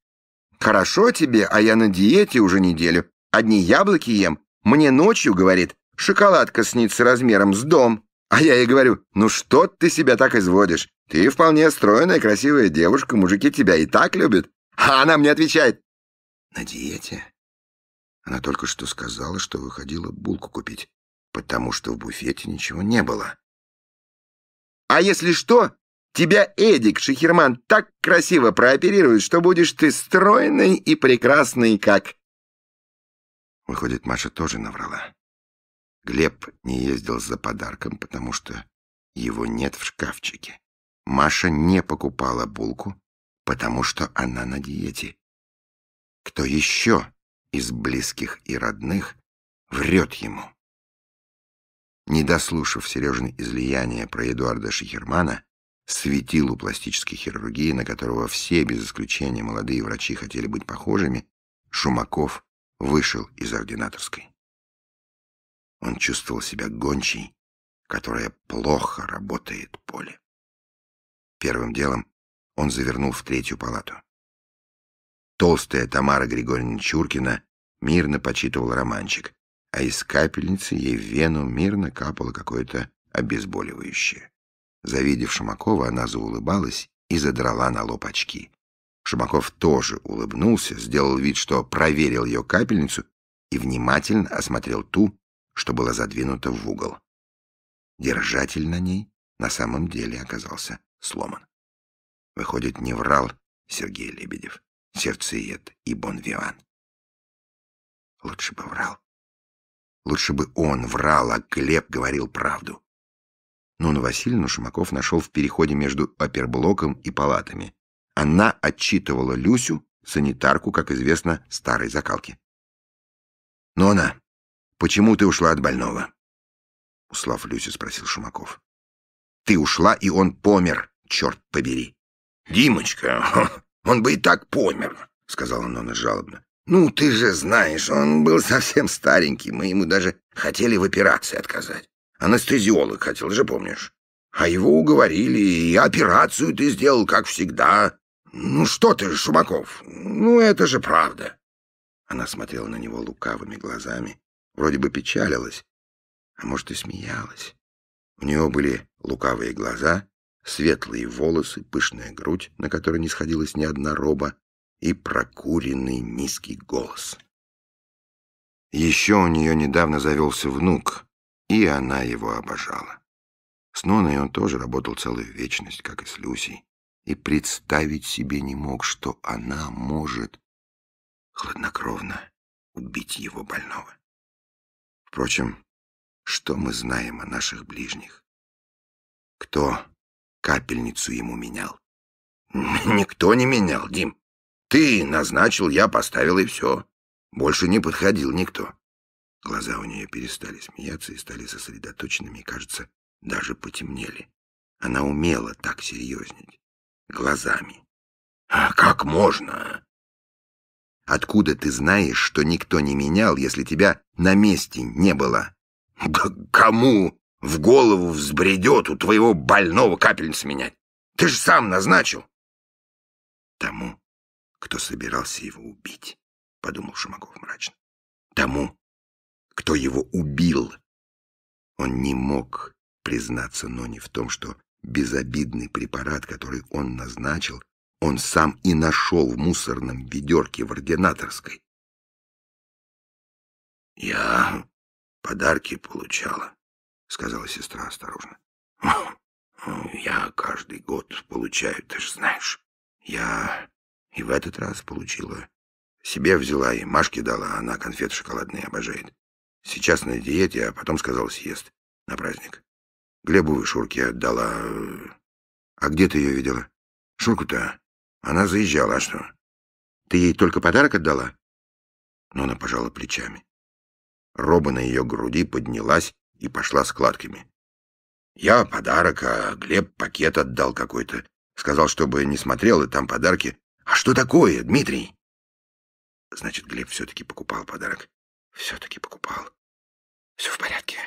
хорошо тебе, а я на диете уже неделю. Одни яблоки ем. Мне ночью, говорит, шоколадка снится размером с дом. А я ей говорю, ну что ты себя так изводишь? Ты вполне стройная, красивая девушка, мужики тебя и так любят. А она мне отвечает, на диете. Она только что сказала, что выходила булку купить потому что в буфете ничего не было. «А если что, тебя Эдик Шихерман так красиво прооперирует, что будешь ты стройный и прекрасный, как...» Выходит, Маша тоже наврала. Глеб не ездил за подарком, потому что его нет в шкафчике. Маша не покупала булку, потому что она на диете. Кто еще из близких и родных врет ему? Не дослушав Сережины излияния про Эдуарда Шихермана, светилу пластической хирургии, на которого все, без исключения молодые врачи, хотели быть похожими, Шумаков вышел из ординаторской. Он чувствовал себя гончей, которая плохо работает поле. Первым делом он завернул в третью палату. Толстая Тамара Григорьевна Чуркина мирно почитывал романчик а из капельницы ей в вену мирно капало какое-то обезболивающее. Завидев Шумакова, она заулыбалась и задрала на лоб очки. Шумаков тоже улыбнулся, сделал вид, что проверил ее капельницу и внимательно осмотрел ту, что была задвинута в угол. Держатель на ней на самом деле оказался сломан. Выходит, не врал Сергей Лебедев, сердцеед и бонвиван. Лучше бы врал. Лучше бы он врал, а Глеб говорил правду. Нуну Васильевну Шумаков нашел в переходе между оперблоком и палатами. Она отчитывала Люсю, санитарку, как известно, старой закалки. «Нона, почему ты ушла от больного?» Услав Люсю, спросил Шумаков. «Ты ушла, и он помер, черт побери!» «Димочка, он бы и так помер!» — сказала Нона жалобно. Ну, ты же знаешь, он был совсем старенький, мы ему даже хотели в операции отказать. Анестезиолог хотел же, помнишь? А его уговорили, и операцию ты сделал, как всегда. Ну что ты, Шумаков, ну это же правда. Она смотрела на него лукавыми глазами, вроде бы печалилась, а может и смеялась. У нее были лукавые глаза, светлые волосы, пышная грудь, на которой не сходилась ни одна роба, и прокуренный низкий голос. Еще у нее недавно завелся внук, и она его обожала. С Ноной он тоже работал целую вечность, как и с Люсей, и представить себе не мог, что она может хладнокровно убить его больного. Впрочем, что мы знаем о наших ближних? Кто капельницу ему менял? Никто не менял, Дим. Ты назначил, я поставил, и все. Больше не подходил никто. Глаза у нее перестали смеяться и стали сосредоточенными, и, кажется, даже потемнели. Она умела так серьезнеть. Глазами. «А как можно?» «Откуда ты знаешь, что никто не менял, если тебя на месте не было?» «Да кому в голову взбредет у твоего больного капельниц менять? Ты же сам назначил!» «Тому, кто собирался его убить, — подумал Шумаков мрачно. Тому, кто его убил. Он не мог признаться но не в том, что безобидный препарат, который он назначил, он сам и нашел в мусорном ведерке в ординаторской. — Я подарки получала, — сказала сестра осторожно. — Я каждый год получаю, ты же знаешь. Я и в этот раз получила. Себе взяла и Машке дала, она конфеты шоколадные обожает. Сейчас на диете, а потом сказал съест на праздник. Глебу Шурке отдала. А где ты ее видела? Шурку-то. Она заезжала, а что? Ты ей только подарок отдала? Но она пожала плечами. Роба на ее груди поднялась и пошла складками. Я подарок, а Глеб пакет отдал какой-то. Сказал, чтобы не смотрел, и там подарки. А что такое, Дмитрий? Значит, Глеб все-таки покупал подарок. Все-таки покупал. Все в порядке.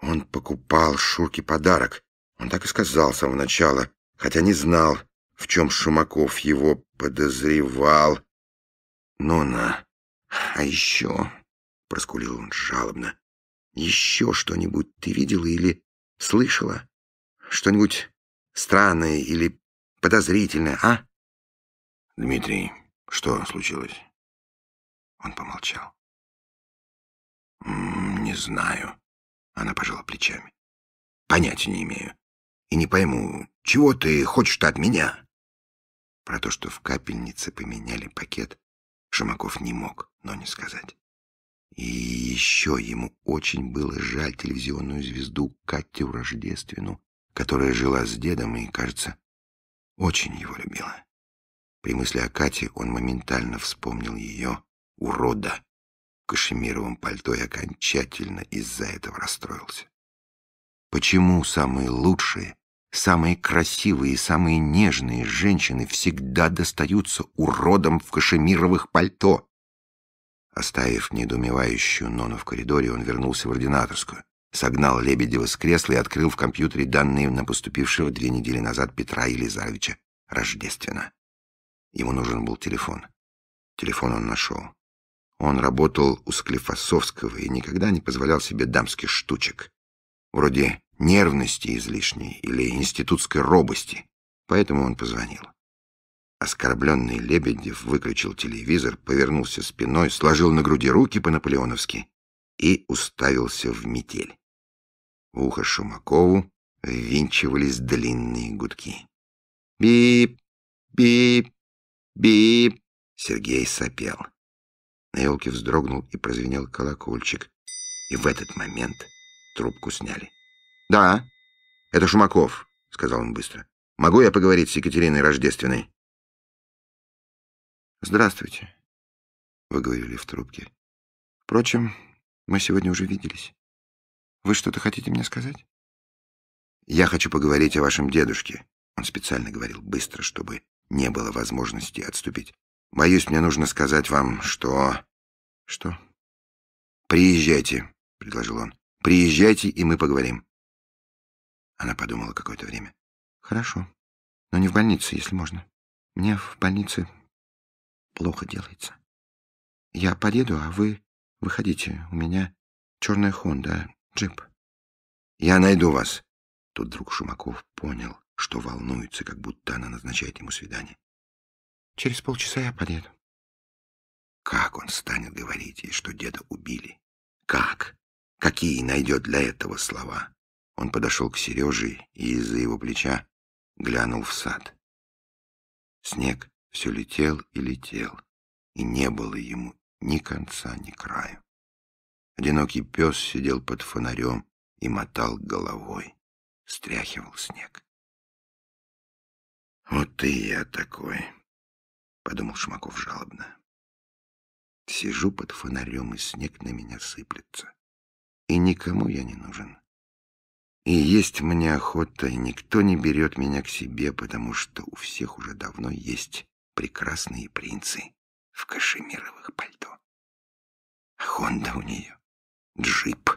Он покупал Шурке подарок. Он так и сказал с самого начала, хотя не знал, в чем Шумаков его подозревал. Ну на. А еще, — проскулил он жалобно, — еще что-нибудь ты видела или слышала? Что-нибудь странное или подозрительное, а? Дмитрий, что случилось? Он помолчал. Не знаю. Она пожала плечами. Понятия не имею. И не пойму, чего ты хочешь-то от меня? Про то, что в капельнице поменяли пакет, Шамаков не мог, но не сказать. И еще ему очень было жаль телевизионную звезду Катю Рождествену, которая жила с дедом и, кажется, очень его любила. При мысли о Кате он моментально вспомнил ее, урода, в кашемировом пальто и окончательно из-за этого расстроился. Почему самые лучшие, самые красивые и самые нежные женщины всегда достаются уродам в кашемировых пальто? Оставив недоумевающую Нону в коридоре, он вернулся в ординаторскую, согнал Лебедева с кресла и открыл в компьютере данные на поступившего две недели назад Петра Елизаровича Рождественно. Ему нужен был телефон. Телефон он нашел. Он работал у Склифосовского и никогда не позволял себе дамских штучек. Вроде нервности излишней или институтской робости. Поэтому он позвонил. Оскорбленный Лебедев выключил телевизор, повернулся спиной, сложил на груди руки по-наполеоновски и уставился в метель. В ухо Шумакову ввинчивались длинные гудки. «Бип! Бип! «Бип!» — Сергей сопел. На елке вздрогнул и прозвенел колокольчик. И в этот момент трубку сняли. «Да, это Шумаков», — сказал он быстро. «Могу я поговорить с Екатериной Рождественной?» «Здравствуйте», — выговорили в трубке. «Впрочем, мы сегодня уже виделись. Вы что-то хотите мне сказать?» «Я хочу поговорить о вашем дедушке», — он специально говорил быстро, чтобы не было возможности отступить. Боюсь, мне нужно сказать вам, что... Что? Приезжайте, предложил он. Приезжайте, и мы поговорим. Она подумала какое-то время. Хорошо, но не в больнице, если можно. Мне в больнице плохо делается. Я поеду, а вы выходите. У меня черная Хонда, джип. Я найду вас. Тут друг Шумаков понял, что волнуется, как будто она назначает ему свидание. «Через полчаса я подъеду». Как он станет говорить ей, что деда убили? Как? Какие найдет для этого слова? Он подошел к Сереже и из-за его плеча глянул в сад. Снег все летел и летел, и не было ему ни конца, ни краю. Одинокий пес сидел под фонарем и мотал головой, стряхивал снег. «Вот и я такой», — подумал Шмаков жалобно. «Сижу под фонарем, и снег на меня сыплется. И никому я не нужен. И есть мне охота, и никто не берет меня к себе, потому что у всех уже давно есть прекрасные принцы в кашемировых пальто. А Хонда у нее — джип.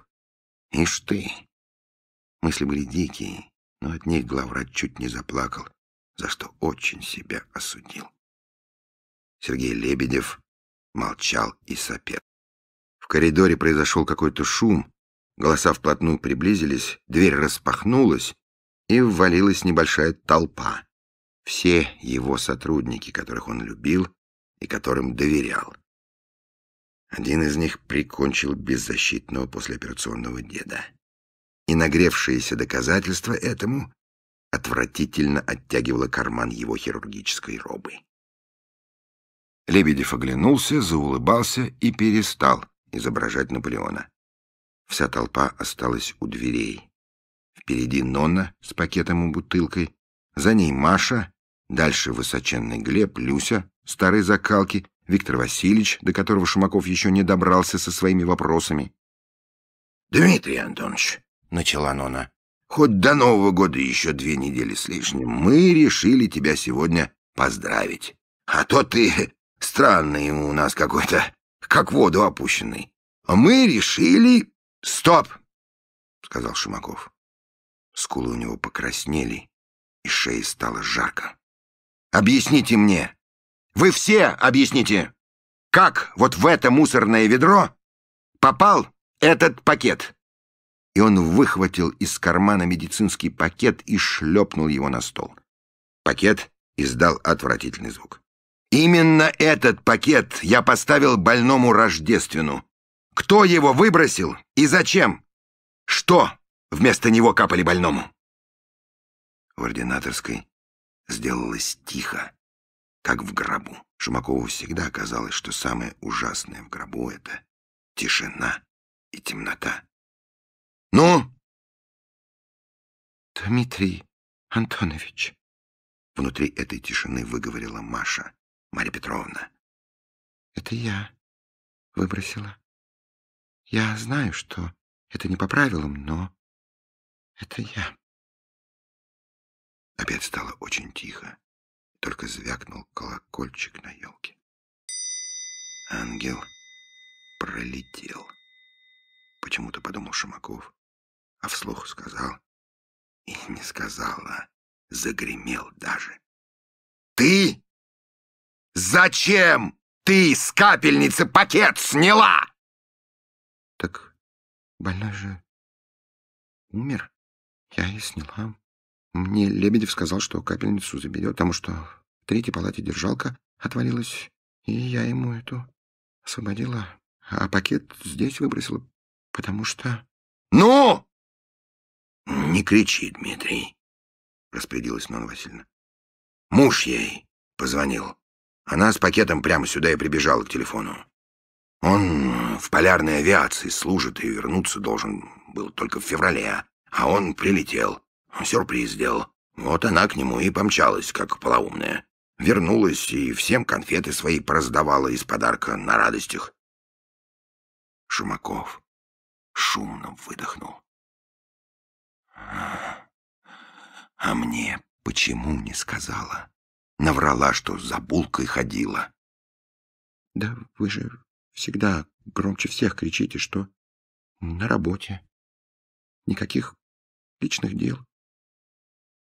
Ишь ты!» Мысли были дикие, но от них главврач чуть не заплакал за что очень себя осудил. Сергей Лебедев молчал и сопел. В коридоре произошел какой-то шум, голоса вплотную приблизились, дверь распахнулась, и ввалилась небольшая толпа. Все его сотрудники, которых он любил и которым доверял. Один из них прикончил беззащитного послеоперационного деда. И нагревшиеся доказательства этому отвратительно оттягивала карман его хирургической робы. Лебедев оглянулся, заулыбался и перестал изображать Наполеона. Вся толпа осталась у дверей. Впереди Нонна с пакетом и бутылкой, за ней Маша, дальше высоченный Глеб, Люся, старой закалки, Виктор Васильевич, до которого Шумаков еще не добрался со своими вопросами. — Дмитрий Антонович, — начала Нонна, Хоть до Нового года еще две недели с лишним, мы решили тебя сегодня поздравить. А то ты странный у нас какой-то, как воду опущенный. Мы решили... Стоп! — сказал Шумаков. Скулы у него покраснели, и шее стало жарко. «Объясните мне! Вы все объясните! Как вот в это мусорное ведро попал этот пакет?» и он выхватил из кармана медицинский пакет и шлепнул его на стол. Пакет издал отвратительный звук. «Именно этот пакет я поставил больному рождествену. Кто его выбросил и зачем? Что вместо него капали больному?» В ординаторской сделалось тихо, как в гробу. Шумакову всегда казалось, что самое ужасное в гробу — это тишина и темнота. «Ну?» «Дмитрий Антонович», — внутри этой тишины выговорила Маша. «Марья Петровна». «Это я выбросила. Я знаю, что это не по правилам, но это я». Опять стало очень тихо. Только звякнул колокольчик на елке. Ангел пролетел. Почему-то подумал Шумаков а вслух сказал и не сказала, загремел даже. «Ты? Зачем ты с капельницы пакет сняла?» «Так больной же умер. Я и сняла. Мне Лебедев сказал, что капельницу заберет, потому что в третьей палате держалка отвалилась, и я ему эту освободила, а пакет здесь выбросила, потому что...» «Ну!» — Не кричи, Дмитрий, — распорядилась Нонна Васильевна. — Муж ей позвонил. Она с пакетом прямо сюда и прибежала к телефону. Он в полярной авиации служит и вернуться должен был только в феврале, а он прилетел, сюрприз сделал. Вот она к нему и помчалась, как полоумная. Вернулась и всем конфеты свои пораздавала из подарка на радостях. Шумаков шумно выдохнул. А мне почему не сказала? Наврала, что за булкой ходила. Да вы же всегда громче всех кричите, что на работе. Никаких личных дел.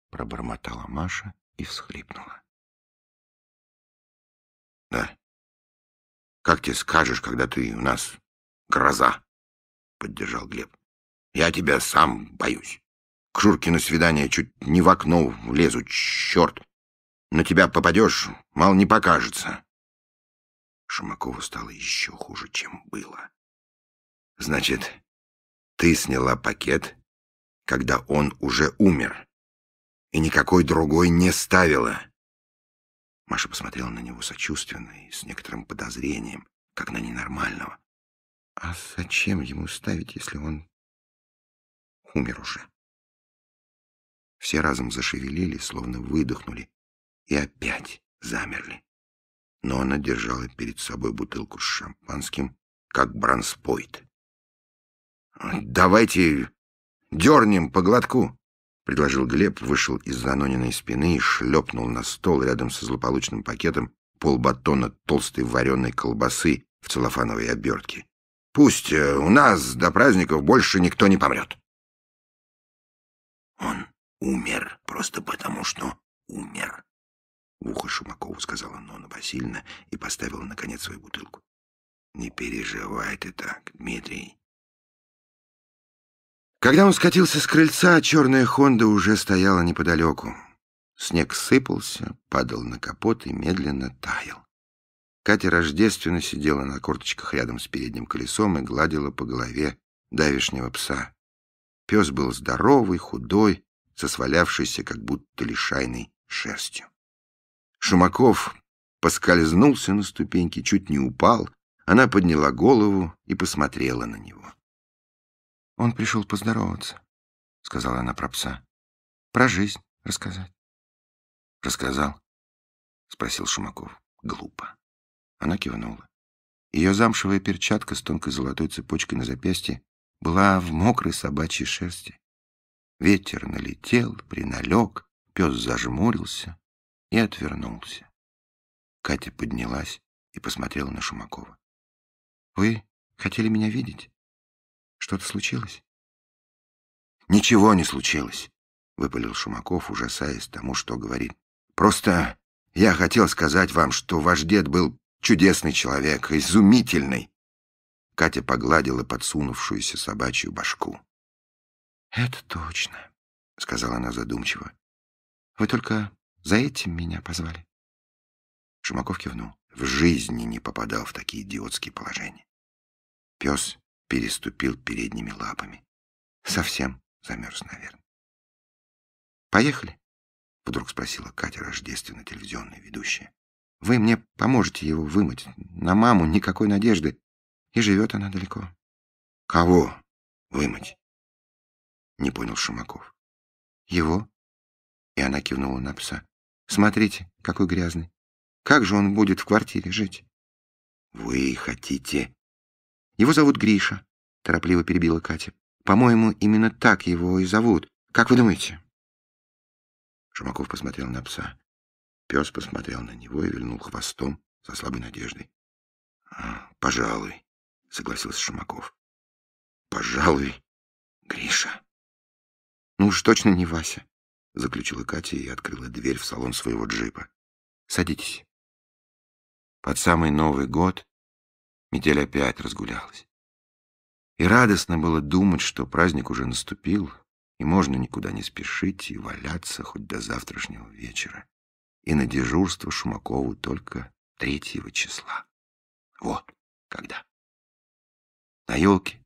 Пробормотала Маша и всхлипнула. Да. Как тебе скажешь, когда ты у нас гроза? Поддержал Глеб. Я тебя сам боюсь. К Шурке на свидание чуть не в окно влезу, черт! На тебя попадешь, мало не покажется. Шумакову стало еще хуже, чем было. Значит, ты сняла пакет, когда он уже умер, и никакой другой не ставила. Маша посмотрела на него сочувственно и с некоторым подозрением, как на ненормального. А зачем ему ставить, если он умер уже? Все разом зашевелились, словно выдохнули, и опять замерли. Но она держала перед собой бутылку с шампанским, как бранспойт. «Давайте дернем по глотку!» — предложил Глеб, вышел из занониной спины и шлепнул на стол рядом со злополучным пакетом полбатона толстой вареной колбасы в целлофановой обертке. «Пусть э, у нас до праздников больше никто не помрет!» Он умер просто потому, что умер. В ухо Шумакову сказала Нона Васильевна и поставила, наконец, свою бутылку. «Не переживай ты так, Дмитрий». Когда он скатился с крыльца, черная «Хонда» уже стояла неподалеку. Снег сыпался, падал на капот и медленно таял. Катя рождественно сидела на корточках рядом с передним колесом и гладила по голове давишнего пса. Пес был здоровый, худой, со свалявшейся, как будто лишайной, шерстью. Шумаков поскользнулся на ступеньке, чуть не упал. Она подняла голову и посмотрела на него. — Он пришел поздороваться, — сказала она про пса. — Про жизнь рассказать. — Рассказал? — спросил Шумаков. — Глупо. Она кивнула. Ее замшевая перчатка с тонкой золотой цепочкой на запястье была в мокрой собачьей шерсти. Ветер налетел, приналег, пес зажмурился и отвернулся. Катя поднялась и посмотрела на Шумакова. «Вы хотели меня видеть? Что-то случилось?» «Ничего не случилось», — выпалил Шумаков, ужасаясь тому, что говорит. «Просто я хотел сказать вам, что ваш дед был чудесный человек, изумительный». Катя погладила подсунувшуюся собачью башку. «Это точно», — сказала она задумчиво. «Вы только за этим меня позвали?» Шумаков кивнул. В жизни не попадал в такие идиотские положения. Пес переступил передними лапами. Совсем замерз, наверное. «Поехали?» — вдруг спросила Катя, рождественно телевизионная ведущая. «Вы мне поможете его вымыть. На маму никакой надежды. И живет она далеко». «Кого вымыть?» — не понял Шумаков. «Его?» И она кивнула на пса. «Смотрите, какой грязный. Как же он будет в квартире жить?» «Вы хотите...» «Его зовут Гриша», — торопливо перебила Катя. «По-моему, именно так его и зовут. Как вы думаете?» Шумаков посмотрел на пса. Пес посмотрел на него и вильнул хвостом со слабой надеждой. «А, «Пожалуй», — согласился Шумаков. «Пожалуй, Гриша». «Ну уж точно не Вася», — заключила Катя и открыла дверь в салон своего джипа. «Садитесь». Под самый Новый год метель опять разгулялась. И радостно было думать, что праздник уже наступил, и можно никуда не спешить и валяться хоть до завтрашнего вечера. И на дежурство Шумакову только третьего числа. Вот когда. На елке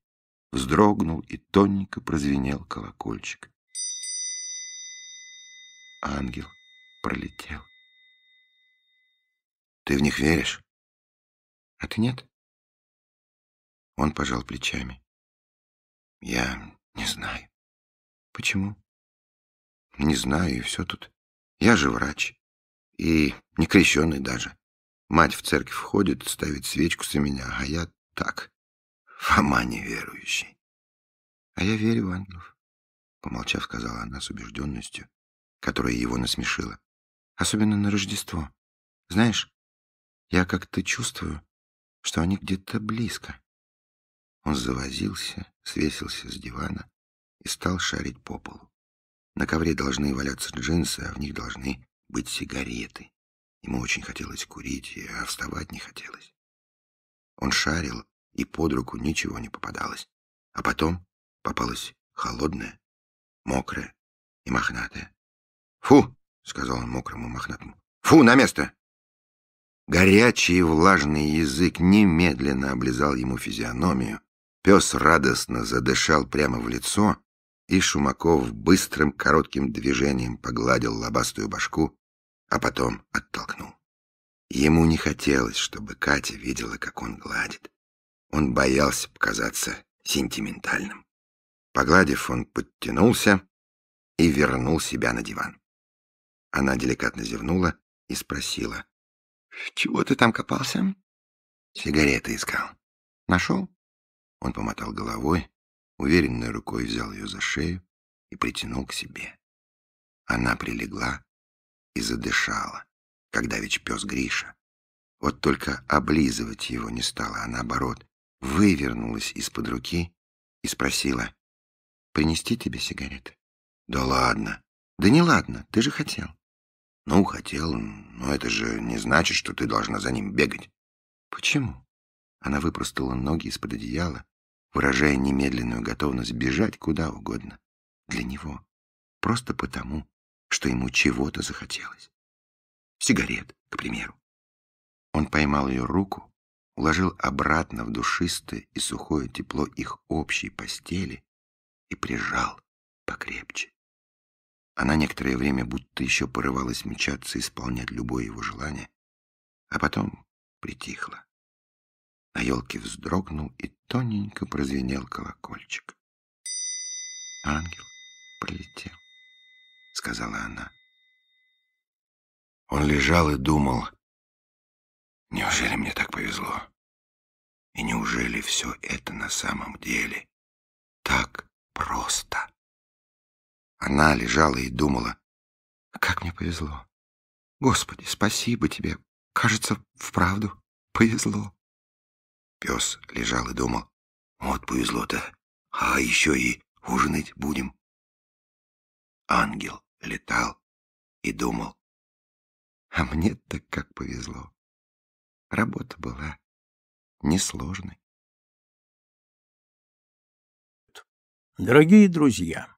вздрогнул и тоненько прозвенел колокольчик ангел пролетел. Ты в них веришь? А ты нет? Он пожал плечами. Я не знаю. Почему? Не знаю, и все тут. Я же врач. И не крещенный даже. Мать в церковь входит, ставит свечку за меня, а я так, Фома неверующий. А я верю в ангелов, — помолчав, сказала она с убежденностью, которая его насмешила. «Особенно на Рождество. Знаешь, я как-то чувствую, что они где-то близко». Он завозился, свесился с дивана и стал шарить по полу. На ковре должны валяться джинсы, а в них должны быть сигареты. Ему очень хотелось курить, а вставать не хотелось. Он шарил, и под руку ничего не попадалось. А потом попалось холодное, мокрое и мохнатое. «Фу!» — сказал он мокрому мохнатому. «Фу, на место!» Горячий и влажный язык немедленно облизал ему физиономию. Пес радостно задышал прямо в лицо, и Шумаков быстрым коротким движением погладил лобастую башку, а потом оттолкнул. Ему не хотелось, чтобы Катя видела, как он гладит. Он боялся показаться сентиментальным. Погладив, он подтянулся и вернул себя на диван. Она деликатно зевнула и спросила. «Чего ты там копался?» «Сигареты искал». «Нашел?» Он помотал головой, уверенной рукой взял ее за шею и притянул к себе. Она прилегла и задышала, как давич пес Гриша. Вот только облизывать его не стала, а наоборот, вывернулась из-под руки и спросила. «Принести тебе сигареты?» «Да ладно!» «Да не ладно, ты же хотел!» Ну, хотел, но это же не значит, что ты должна за ним бегать. Почему? Она выпростала ноги из-под одеяла, выражая немедленную готовность бежать куда угодно. Для него. Просто потому, что ему чего-то захотелось. Сигарет, к примеру. Он поймал ее руку, уложил обратно в душистое и сухое тепло их общей постели и прижал покрепче. Она некоторое время будто еще порывалась мчаться, исполнять любое его желание, а потом притихла. На елке вздрогнул и тоненько прозвенел колокольчик. «Ангел прилетел», — сказала она. Он лежал и думал, «Неужели мне так повезло? И неужели все это на самом деле так просто?» Она лежала и думала. «А «Как мне повезло! Господи, спасибо тебе! Кажется, вправду повезло!» Пес лежал и думал. «Вот повезло-то! А еще и ужинать будем!» Ангел летал и думал. «А мне-то как повезло! Работа была несложной!» Дорогие друзья!